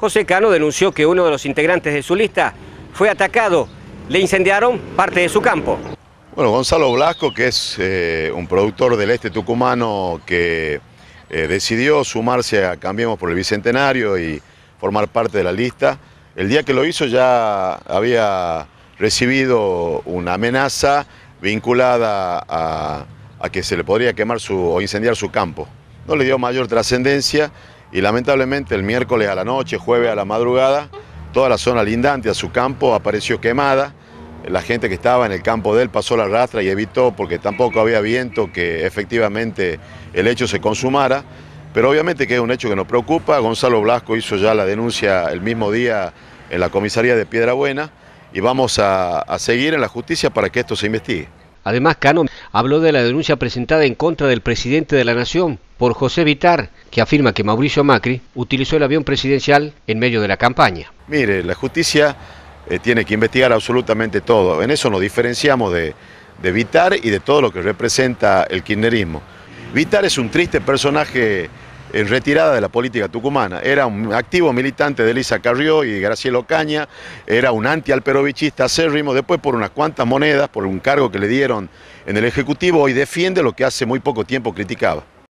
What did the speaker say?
José Cano denunció que uno de los integrantes de su lista fue atacado. Le incendiaron parte de su campo. Bueno, Gonzalo Blasco, que es eh, un productor del este tucumano que eh, decidió sumarse a Cambiemos por el Bicentenario y formar parte de la lista, el día que lo hizo ya había recibido una amenaza vinculada a, que se le podría quemar su, o incendiar su campo. No le dio mayor trascendencia y lamentablemente el miércoles a la noche, jueves a la madrugada, toda la zona lindante a su campo apareció quemada. La gente que estaba en el campo de él pasó la rastra y evitó, porque tampoco había viento, que efectivamente el hecho se consumara. Pero obviamente que es un hecho que nos preocupa. Gonzalo Blasco hizo ya la denuncia el mismo día en la comisaría de Piedra Buena y vamos a, a seguir en la justicia para que esto se investigue. Además, Cano habló de la denuncia presentada en contra del presidente de la Nación por José Vitar, que afirma que Mauricio Macri utilizó el avión presidencial en medio de la campaña. Mire, la justicia eh, tiene que investigar absolutamente todo. En eso nos diferenciamos de, de Vitar y de todo lo que representa el kirchnerismo. Vitar es un triste personaje en retirada de la política tucumana. Era un activo militante de Elisa Carrió y Graciela Ocaña, era un anti-alperovichista acérrimo, después por unas cuantas monedas, por un cargo que le dieron en el Ejecutivo, hoy defiende lo que hace muy poco tiempo criticaba.